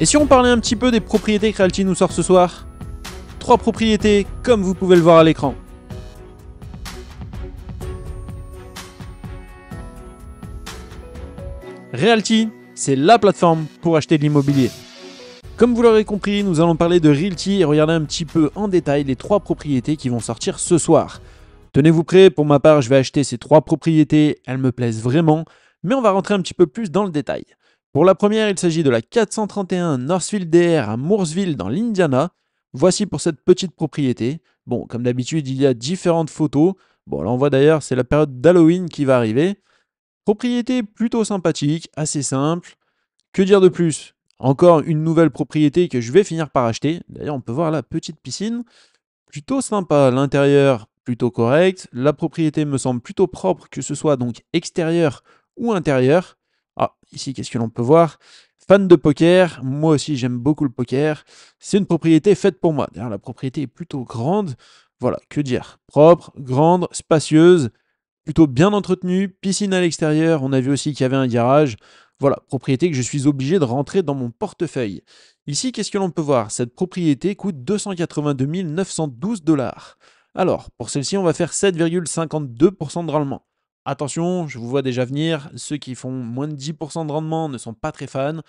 Et si on parlait un petit peu des propriétés que Realty nous sort ce soir Trois propriétés, comme vous pouvez le voir à l'écran. Realty, c'est la plateforme pour acheter de l'immobilier. Comme vous l'aurez compris, nous allons parler de Realty et regarder un petit peu en détail les trois propriétés qui vont sortir ce soir. Tenez-vous prêt. pour ma part, je vais acheter ces trois propriétés, elles me plaisent vraiment, mais on va rentrer un petit peu plus dans le détail. Pour la première, il s'agit de la 431 Northfield DR à Mooresville dans l'Indiana. Voici pour cette petite propriété. Bon, comme d'habitude, il y a différentes photos. Bon, là on voit d'ailleurs, c'est la période d'Halloween qui va arriver. Propriété plutôt sympathique, assez simple. Que dire de plus Encore une nouvelle propriété que je vais finir par acheter. D'ailleurs, on peut voir la petite piscine. Plutôt sympa, l'intérieur plutôt correct. La propriété me semble plutôt propre, que ce soit donc extérieur ou intérieur. Ah, ici, qu'est-ce que l'on peut voir Fan de poker, moi aussi j'aime beaucoup le poker. C'est une propriété faite pour moi. D'ailleurs, la propriété est plutôt grande. Voilà, que dire Propre, grande, spacieuse, plutôt bien entretenue, piscine à l'extérieur. On a vu aussi qu'il y avait un garage. Voilà, propriété que je suis obligé de rentrer dans mon portefeuille. Ici, qu'est-ce que l'on peut voir Cette propriété coûte 282 912 dollars. Alors, pour celle-ci, on va faire 7,52% de rendement. Attention, je vous vois déjà venir, ceux qui font moins de 10% de rendement ne sont pas très fans.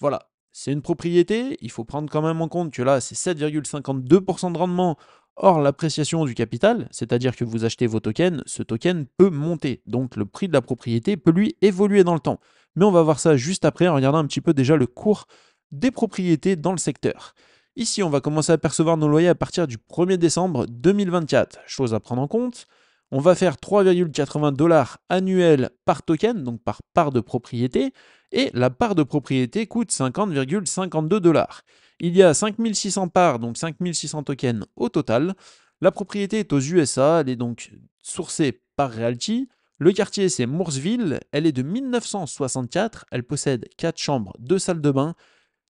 Voilà, c'est une propriété, il faut prendre quand même en compte que là, c'est 7,52% de rendement hors l'appréciation du capital, c'est-à-dire que vous achetez vos tokens, ce token peut monter, donc le prix de la propriété peut lui évoluer dans le temps. Mais on va voir ça juste après en regardant un petit peu déjà le cours des propriétés dans le secteur. Ici, on va commencer à percevoir nos loyers à partir du 1er décembre 2024. Chose à prendre en compte, on va faire 3,80 dollars annuels par token, donc par part de propriété, et la part de propriété coûte 50,52 dollars. Il y a 5600 parts, donc 5600 tokens au total. La propriété est aux USA, elle est donc sourcée par Realty. Le quartier, c'est Mooresville, elle est de 1964, elle possède 4 chambres, 2 salles de bain,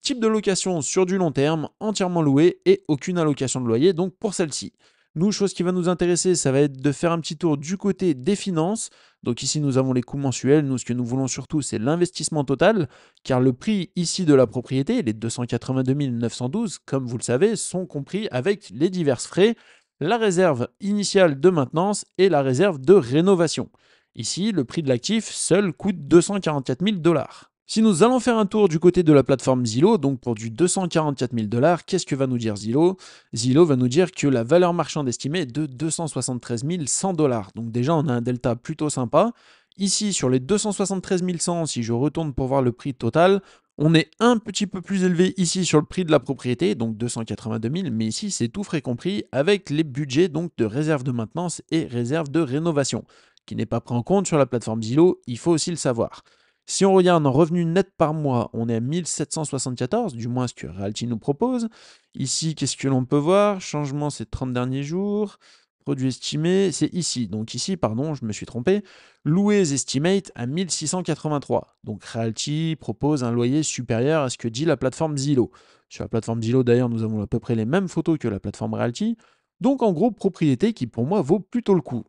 type de location sur du long terme, entièrement louée et aucune allocation de loyer donc pour celle-ci. Nous, chose qui va nous intéresser, ça va être de faire un petit tour du côté des finances. Donc ici, nous avons les coûts mensuels. Nous, ce que nous voulons surtout, c'est l'investissement total, car le prix ici de la propriété, les 282 912, comme vous le savez, sont compris avec les divers frais, la réserve initiale de maintenance et la réserve de rénovation. Ici, le prix de l'actif seul coûte 244 000 dollars. Si nous allons faire un tour du côté de la plateforme Zillow, donc pour du 244 000 dollars, qu'est-ce que va nous dire Zillow Zillow va nous dire que la valeur marchande estimée est de 273 100 dollars. Donc déjà, on a un delta plutôt sympa. Ici, sur les 273 100, si je retourne pour voir le prix total, on est un petit peu plus élevé ici sur le prix de la propriété, donc 282 000, mais ici c'est tout frais compris avec les budgets donc de réserve de maintenance et réserve de rénovation, qui n'est pas pris en compte sur la plateforme Zillow, il faut aussi le savoir. Si on regarde en revenu net par mois, on est à 1774, du moins ce que Realty nous propose. Ici, qu'est-ce que l'on peut voir Changement ces 30 derniers jours, Produit estimé, c'est ici. Donc ici, pardon, je me suis trompé, loués estimate à 1683. Donc Realty propose un loyer supérieur à ce que dit la plateforme Zillow. Sur la plateforme Zillow, d'ailleurs, nous avons à peu près les mêmes photos que la plateforme Realty. Donc en gros, propriété qui pour moi vaut plutôt le coup.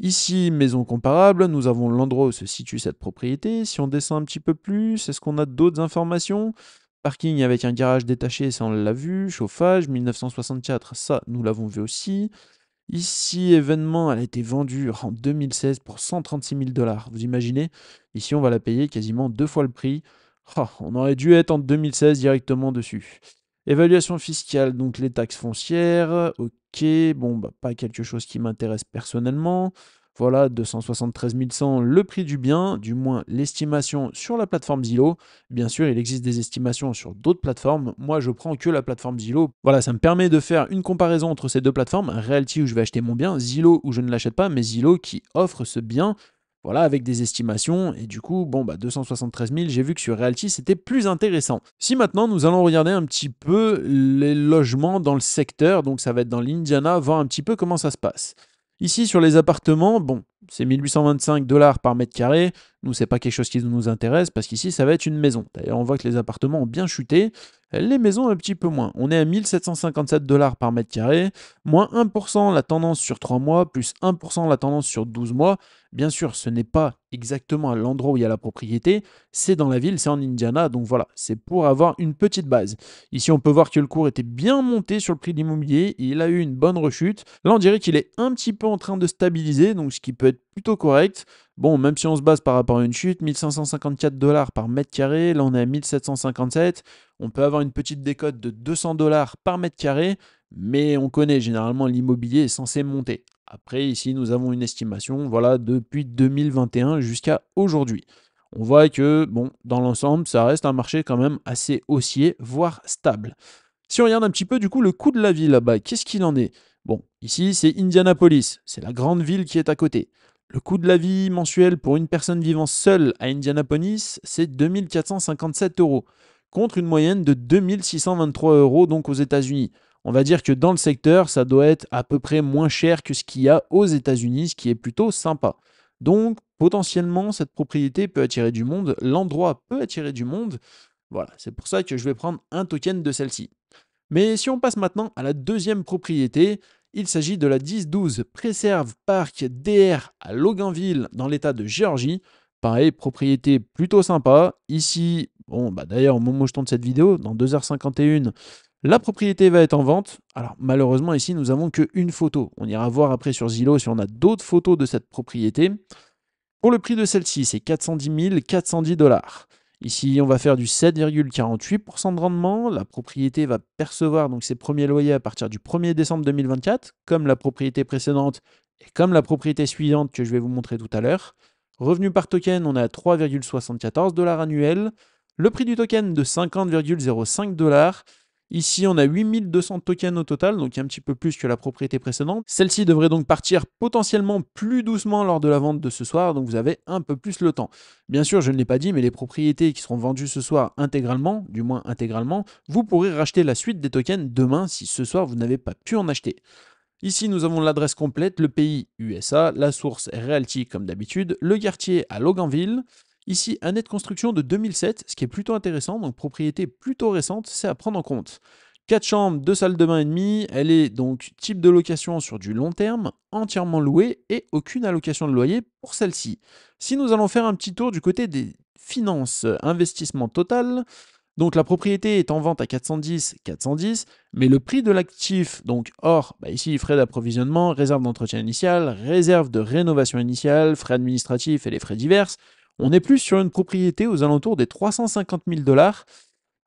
Ici, maison comparable, nous avons l'endroit où se situe cette propriété. Si on descend un petit peu plus, est-ce qu'on a d'autres informations Parking avec un garage détaché, ça on l'a vu. Chauffage, 1964, ça nous l'avons vu aussi. Ici, événement, elle a été vendue en 2016 pour 136 000 dollars. Vous imaginez Ici, on va la payer quasiment deux fois le prix. Oh, on aurait dû être en 2016 directement dessus. Évaluation fiscale, donc les taxes foncières. Ok, bon, bah, pas quelque chose qui m'intéresse personnellement. Voilà, 273 100, le prix du bien, du moins l'estimation sur la plateforme Zillow. Bien sûr, il existe des estimations sur d'autres plateformes. Moi, je prends que la plateforme Zillow. Voilà, ça me permet de faire une comparaison entre ces deux plateformes. Realty où je vais acheter mon bien, Zillow où je ne l'achète pas, mais Zillow qui offre ce bien voilà, avec des estimations, et du coup, bon, bah 273 000, j'ai vu que sur Realty, c'était plus intéressant. Si maintenant, nous allons regarder un petit peu les logements dans le secteur, donc ça va être dans l'Indiana, voir un petit peu comment ça se passe. Ici, sur les appartements, bon, c'est 1825 dollars par mètre carré. Nous, c'est pas quelque chose qui nous intéresse parce qu'ici, ça va être une maison. D'ailleurs, on voit que les appartements ont bien chuté. Les maisons, un petit peu moins. On est à 1757 dollars par mètre carré, moins 1% la tendance sur 3 mois, plus 1% la tendance sur 12 mois. Bien sûr, ce n'est pas exactement à l'endroit où il y a la propriété, c'est dans la ville, c'est en Indiana, donc voilà, c'est pour avoir une petite base. Ici, on peut voir que le cours était bien monté sur le prix de l'immobilier, il a eu une bonne rechute. Là, on dirait qu'il est un petit peu en train de stabiliser, donc ce qui peut être plutôt correct. Bon, même si on se base par rapport à une chute, 1554 dollars par mètre carré, là on est à 1757, on peut avoir une petite décote de 200 dollars par mètre carré, mais on connaît généralement l'immobilier est censé monter. Après, ici, nous avons une estimation, voilà, depuis 2021 jusqu'à aujourd'hui. On voit que, bon, dans l'ensemble, ça reste un marché quand même assez haussier, voire stable. Si on regarde un petit peu, du coup, le coût de la vie là-bas, qu'est-ce qu'il en est Bon, ici, c'est Indianapolis, c'est la grande ville qui est à côté. Le coût de la vie mensuel pour une personne vivant seule à Indianapolis, c'est 2457 euros, contre une moyenne de 2623 euros donc aux États-Unis on va dire que dans le secteur, ça doit être à peu près moins cher que ce qu'il y a aux États-Unis, ce qui est plutôt sympa. Donc, potentiellement, cette propriété peut attirer du monde, l'endroit peut attirer du monde. Voilà, c'est pour ça que je vais prendre un token de celle-ci. Mais si on passe maintenant à la deuxième propriété, il s'agit de la 1012 Preserve Park DR à Loganville dans l'état de Géorgie. Pareil, propriété plutôt sympa. Ici, bon, bah d'ailleurs, au moment où je tourne cette vidéo, dans 2h51, la propriété va être en vente. Alors malheureusement ici nous avons qu'une photo. On ira voir après sur Zillow si on a d'autres photos de cette propriété. Pour le prix de celle-ci, c'est 410 410 dollars. Ici, on va faire du 7,48% de rendement. La propriété va percevoir donc ses premiers loyers à partir du 1er décembre 2024, comme la propriété précédente et comme la propriété suivante que je vais vous montrer tout à l'heure. Revenu par token, on est à 3,74 dollars annuels. Le prix du token de 50,05 dollars. Ici, on a 8200 tokens au total, donc un petit peu plus que la propriété précédente. Celle-ci devrait donc partir potentiellement plus doucement lors de la vente de ce soir, donc vous avez un peu plus le temps. Bien sûr, je ne l'ai pas dit, mais les propriétés qui seront vendues ce soir intégralement, du moins intégralement, vous pourrez racheter la suite des tokens demain si ce soir vous n'avez pas pu en acheter. Ici, nous avons l'adresse complète, le pays USA, la source Realty comme d'habitude, le quartier à Loganville, Ici, année de construction de 2007, ce qui est plutôt intéressant, donc propriété plutôt récente, c'est à prendre en compte. 4 chambres, 2 salles de bain et demi, elle est donc type de location sur du long terme, entièrement louée et aucune allocation de loyer pour celle-ci. Si nous allons faire un petit tour du côté des finances, investissement total, donc la propriété est en vente à 410, 410, mais le prix de l'actif, donc hors, bah ici frais d'approvisionnement, réserve d'entretien initial, réserve de rénovation initiale, frais administratifs et les frais divers, on est plus sur une propriété aux alentours des 350 000 dollars.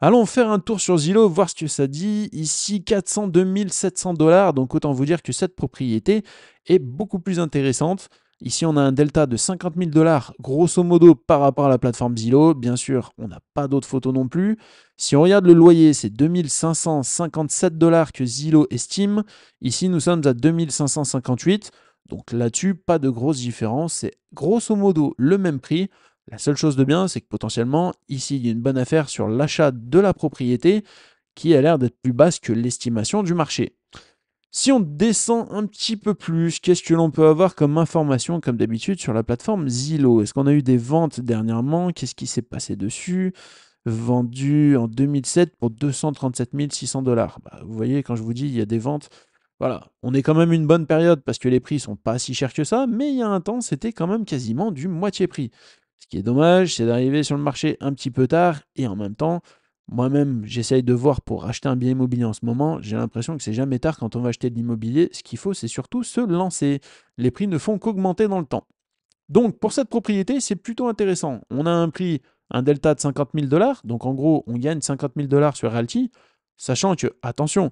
Allons faire un tour sur Zillow, voir ce que ça dit. Ici, 402 700 dollars, donc autant vous dire que cette propriété est beaucoup plus intéressante. Ici, on a un delta de 50 000 dollars, grosso modo, par rapport à la plateforme Zillow. Bien sûr, on n'a pas d'autres photos non plus. Si on regarde le loyer, c'est 2557 dollars que Zillow estime. Ici, nous sommes à 2558. Donc là-dessus, pas de grosse différence, c'est grosso modo le même prix. La seule chose de bien, c'est que potentiellement, ici, il y a une bonne affaire sur l'achat de la propriété qui a l'air d'être plus basse que l'estimation du marché. Si on descend un petit peu plus, qu'est-ce que l'on peut avoir comme information, comme d'habitude, sur la plateforme Zillow Est-ce qu'on a eu des ventes dernièrement Qu'est-ce qui s'est passé dessus Vendu en 2007 pour 237 600 dollars. Bah, vous voyez, quand je vous dis, il y a des ventes voilà, on est quand même une bonne période parce que les prix sont pas si chers que ça, mais il y a un temps, c'était quand même quasiment du moitié prix. Ce qui est dommage, c'est d'arriver sur le marché un petit peu tard et en même temps, moi-même, j'essaye de voir pour acheter un bien immobilier en ce moment. J'ai l'impression que c'est jamais tard quand on va acheter de l'immobilier. Ce qu'il faut, c'est surtout se lancer. Les prix ne font qu'augmenter dans le temps. Donc, pour cette propriété, c'est plutôt intéressant. On a un prix, un delta de 50 000 dollars. Donc, en gros, on gagne 50 000 dollars sur Realty. Sachant que, attention,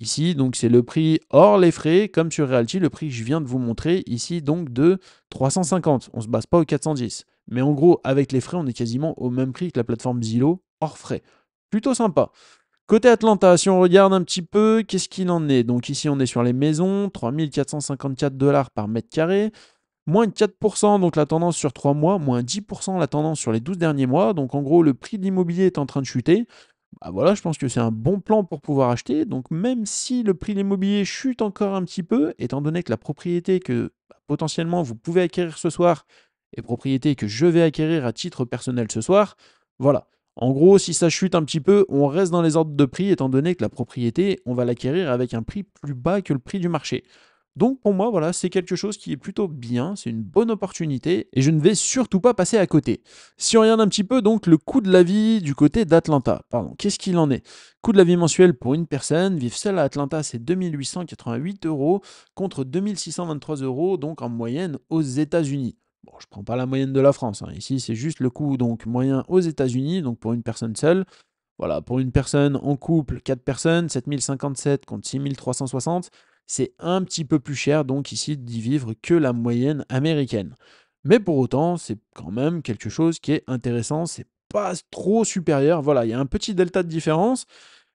Ici, donc c'est le prix hors les frais, comme sur Realty, le prix que je viens de vous montrer ici, donc de 350. On ne se base pas au 410. Mais en gros, avec les frais, on est quasiment au même prix que la plateforme Zillow hors frais. Plutôt sympa. Côté Atlanta, si on regarde un petit peu, qu'est-ce qu'il en est Donc ici, on est sur les maisons, 3454 dollars par mètre carré moins 4%, donc la tendance sur 3 mois, moins 10% la tendance sur les 12 derniers mois. Donc en gros, le prix de l'immobilier est en train de chuter. Bah, voilà, je pense que c'est un bon plan pour pouvoir acheter. Donc même si le prix de l'immobilier chute encore un petit peu, étant donné que la propriété que bah, potentiellement vous pouvez acquérir ce soir est propriété que je vais acquérir à titre personnel ce soir, voilà. En gros, si ça chute un petit peu, on reste dans les ordres de prix, étant donné que la propriété, on va l'acquérir avec un prix plus bas que le prix du marché. Donc pour moi, voilà, c'est quelque chose qui est plutôt bien, c'est une bonne opportunité et je ne vais surtout pas passer à côté. Si on regarde un petit peu donc le coût de la vie du côté d'Atlanta, pardon, qu'est-ce qu'il en est Coût de la vie mensuel pour une personne, vivre seule à Atlanta, c'est 2888 euros contre 2623 euros donc en moyenne aux États-Unis. Bon, je ne prends pas la moyenne de la France, hein. ici c'est juste le coût donc moyen aux États-Unis, donc pour une personne seule, voilà, pour une personne en couple, 4 personnes, 7057 contre 6360 c'est un petit peu plus cher donc ici d'y vivre que la moyenne américaine. Mais pour autant, c'est quand même quelque chose qui est intéressant, c'est pas trop supérieur. Voilà, il y a un petit delta de différence,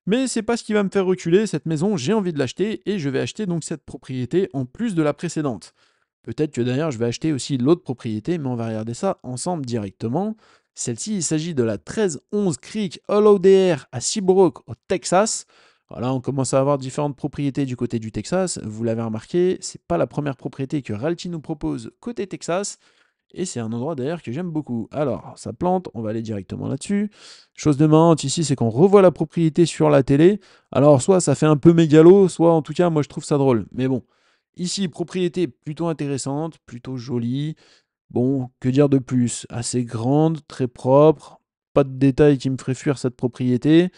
mais c'est pas ce qui va me faire reculer cette maison, j'ai envie de l'acheter et je vais acheter donc cette propriété en plus de la précédente. Peut-être que d'ailleurs je vais acheter aussi l'autre propriété, mais on va regarder ça ensemble directement. Celle-ci, il s'agit de la 1311 Creek Hollow DR à Seabrook au Texas. Voilà, on commence à avoir différentes propriétés du côté du Texas. Vous l'avez remarqué, c'est pas la première propriété que Realty nous propose côté Texas. Et c'est un endroit d'ailleurs que j'aime beaucoup. Alors, ça plante, on va aller directement là-dessus. Chose de marrante ici, c'est qu'on revoit la propriété sur la télé. Alors, soit ça fait un peu mégalo, soit en tout cas, moi je trouve ça drôle. Mais bon, ici, propriété plutôt intéressante, plutôt jolie. Bon, que dire de plus Assez grande, très propre. Pas de détails qui me feraient fuir cette propriété.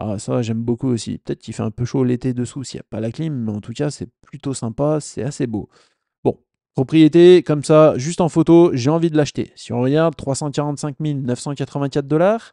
Ah, ça, j'aime beaucoup aussi. Peut-être qu'il fait un peu chaud l'été dessous s'il n'y a pas la clim, mais en tout cas, c'est plutôt sympa, c'est assez beau. Bon, propriété, comme ça, juste en photo, j'ai envie de l'acheter. Si on regarde, 345 984 dollars,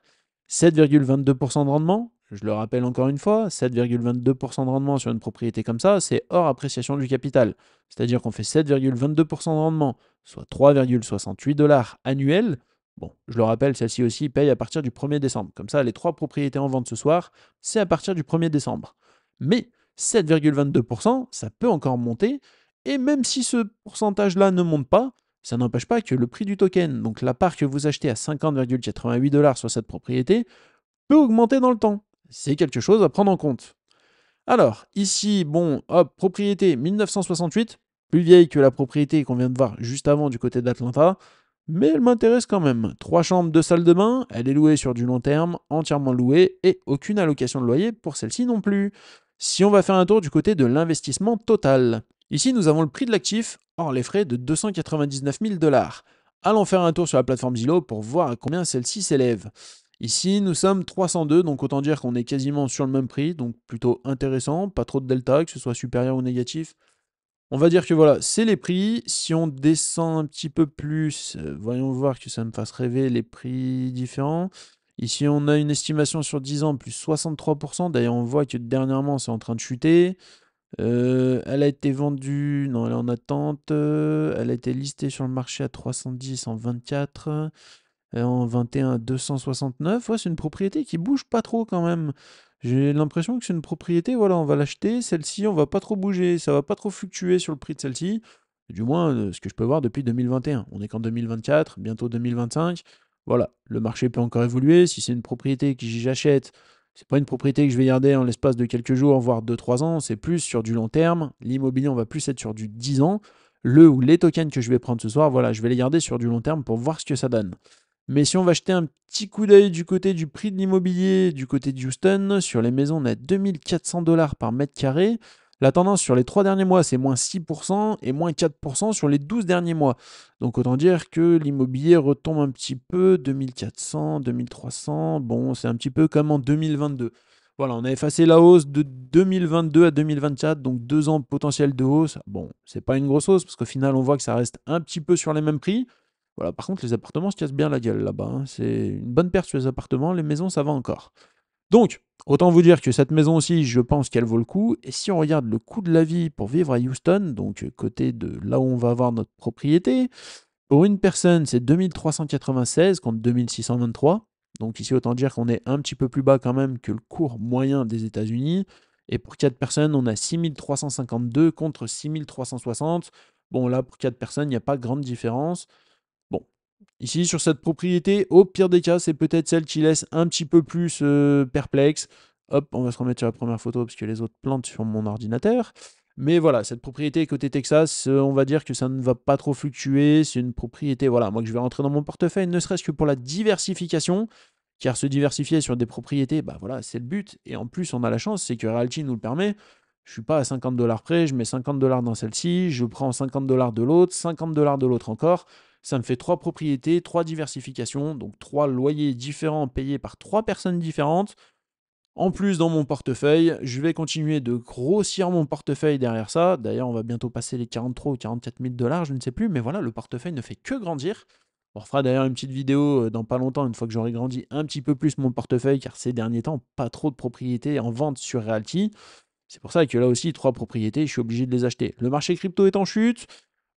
7,22% de rendement. Je le rappelle encore une fois, 7,22% de rendement sur une propriété comme ça, c'est hors appréciation du capital. C'est-à-dire qu'on fait 7,22% de rendement, soit 3,68 dollars annuels Bon, je le rappelle, celle-ci aussi paye à partir du 1er décembre. Comme ça, les trois propriétés en vente ce soir, c'est à partir du 1er décembre. Mais 7,22%, ça peut encore monter. Et même si ce pourcentage-là ne monte pas, ça n'empêche pas que le prix du token, donc la part que vous achetez à 50,88 dollars sur cette propriété, peut augmenter dans le temps. C'est quelque chose à prendre en compte. Alors, ici, bon, hop, propriété 1968, plus vieille que la propriété qu'on vient de voir juste avant du côté d'Atlanta, mais elle m'intéresse quand même. Trois chambres, deux salles de bain, elle est louée sur du long terme, entièrement louée, et aucune allocation de loyer pour celle-ci non plus. Si on va faire un tour du côté de l'investissement total. Ici, nous avons le prix de l'actif, hors les frais, de 299 000 dollars. Allons faire un tour sur la plateforme Zillow pour voir à combien celle-ci s'élève. Ici, nous sommes 302, donc autant dire qu'on est quasiment sur le même prix, donc plutôt intéressant, pas trop de delta, que ce soit supérieur ou négatif. On va dire que voilà, c'est les prix. Si on descend un petit peu plus, euh, voyons voir que ça me fasse rêver les prix différents. Ici, on a une estimation sur 10 ans plus 63%. D'ailleurs, on voit que dernièrement, c'est en train de chuter. Euh, elle a été vendue, non, elle est en attente. Euh, elle a été listée sur le marché à 310 en 24 en 21 269. c'est une propriété qui bouge pas trop quand même. J'ai l'impression que c'est une propriété, voilà, on va l'acheter, celle-ci, on va pas trop bouger, ça va pas trop fluctuer sur le prix de celle-ci, du moins euh, ce que je peux voir depuis 2021. On est qu'en 2024, bientôt 2025. Voilà, le marché peut encore évoluer. Si c'est une propriété que j'achète, c'est pas une propriété que je vais garder en l'espace de quelques jours, voire 2-3 ans, c'est plus sur du long terme. L'immobilier, on va plus être sur du 10 ans. Le ou les tokens que je vais prendre ce soir, voilà, je vais les garder sur du long terme pour voir ce que ça donne. Mais si on va jeter un petit coup d'œil du côté du prix de l'immobilier du côté de Houston, sur les maisons, on est à 2400 dollars par mètre carré. La tendance sur les trois derniers mois, c'est moins 6% et moins 4% sur les 12 derniers mois. Donc autant dire que l'immobilier retombe un petit peu, 2400, 2300, bon, c'est un petit peu comme en 2022. Voilà, on a effacé la hausse de 2022 à 2024, donc deux ans potentiel de hausse. Bon, c'est pas une grosse hausse parce qu'au final, on voit que ça reste un petit peu sur les mêmes prix par contre, les appartements se cassent bien la gueule là-bas. Hein. C'est une bonne perte sur les appartements, les maisons, ça va encore. Donc, autant vous dire que cette maison aussi, je pense qu'elle vaut le coup. Et si on regarde le coût de la vie pour vivre à Houston, donc euh, côté de là où on va avoir notre propriété, pour une personne, c'est 2396 contre 2623. Donc ici, autant dire qu'on est un petit peu plus bas quand même que le cours moyen des États-Unis. Et pour 4 personnes, on a 6352 contre 6360. Bon, là, pour 4 personnes, il n'y a pas grande différence. Ici, sur cette propriété, au pire des cas, c'est peut-être celle qui laisse un petit peu plus euh, perplexe. Hop, on va se remettre sur la première photo parce que les autres plantent sur mon ordinateur. Mais voilà, cette propriété côté Texas, euh, on va dire que ça ne va pas trop fluctuer. C'est une propriété, voilà, moi que je vais rentrer dans mon portefeuille, ne serait-ce que pour la diversification. Car se diversifier sur des propriétés, bah voilà, c'est le but. Et en plus, on a la chance, c'est que Realty nous le permet. Je suis pas à 50 dollars près, je mets 50 dollars dans celle-ci, je prends 50 dollars de l'autre, 50 dollars de l'autre encore. Ça me fait trois propriétés, trois diversifications, donc trois loyers différents payés par trois personnes différentes. En plus, dans mon portefeuille, je vais continuer de grossir mon portefeuille derrière ça. D'ailleurs, on va bientôt passer les 43 ou 44 000 dollars, je ne sais plus. Mais voilà, le portefeuille ne fait que grandir. On fera d'ailleurs une petite vidéo euh, dans pas longtemps, une fois que j'aurai grandi un petit peu plus mon portefeuille, car ces derniers temps, pas trop de propriétés en vente sur Realty. C'est pour ça que là aussi, trois propriétés, je suis obligé de les acheter. Le marché crypto est en chute.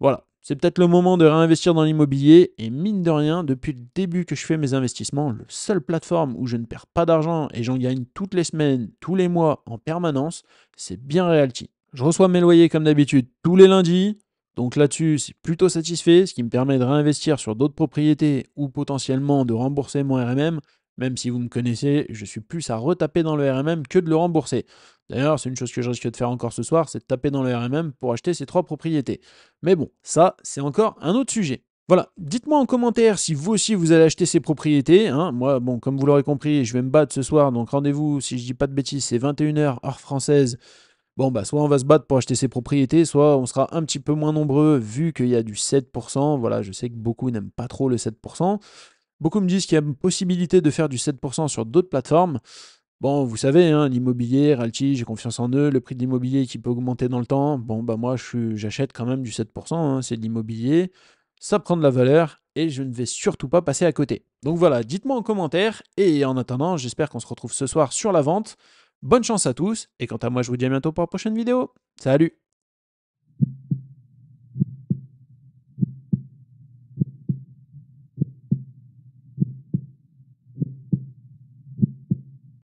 Voilà, c'est peut-être le moment de réinvestir dans l'immobilier. Et mine de rien, depuis le début que je fais mes investissements, la seule plateforme où je ne perds pas d'argent et j'en gagne toutes les semaines, tous les mois, en permanence, c'est bien Realty. Je reçois mes loyers comme d'habitude tous les lundis. Donc là-dessus, c'est plutôt satisfait, ce qui me permet de réinvestir sur d'autres propriétés ou potentiellement de rembourser mon RMM. Même si vous me connaissez, je suis plus à retaper dans le RMM que de le rembourser. D'ailleurs, c'est une chose que je risque de faire encore ce soir, c'est de taper dans le RMM pour acheter ces trois propriétés. Mais bon, ça, c'est encore un autre sujet. Voilà, dites-moi en commentaire si vous aussi vous allez acheter ces propriétés. Hein. Moi, bon, comme vous l'aurez compris, je vais me battre ce soir, donc rendez-vous, si je dis pas de bêtises, c'est 21h heure française. Bon, bah, soit on va se battre pour acheter ces propriétés, soit on sera un petit peu moins nombreux vu qu'il y a du 7%. Voilà, je sais que beaucoup n'aiment pas trop le 7%. Beaucoup me disent qu'il y a une possibilité de faire du 7% sur d'autres plateformes. Bon, vous savez, hein, l'immobilier, Ralti, j'ai confiance en eux, le prix de l'immobilier qui peut augmenter dans le temps. Bon, bah moi, j'achète quand même du 7%, hein, c'est de l'immobilier. Ça prend de la valeur et je ne vais surtout pas passer à côté. Donc voilà, dites-moi en commentaire. Et en attendant, j'espère qu'on se retrouve ce soir sur la vente. Bonne chance à tous. Et quant à moi, je vous dis à bientôt pour la prochaine vidéo. Salut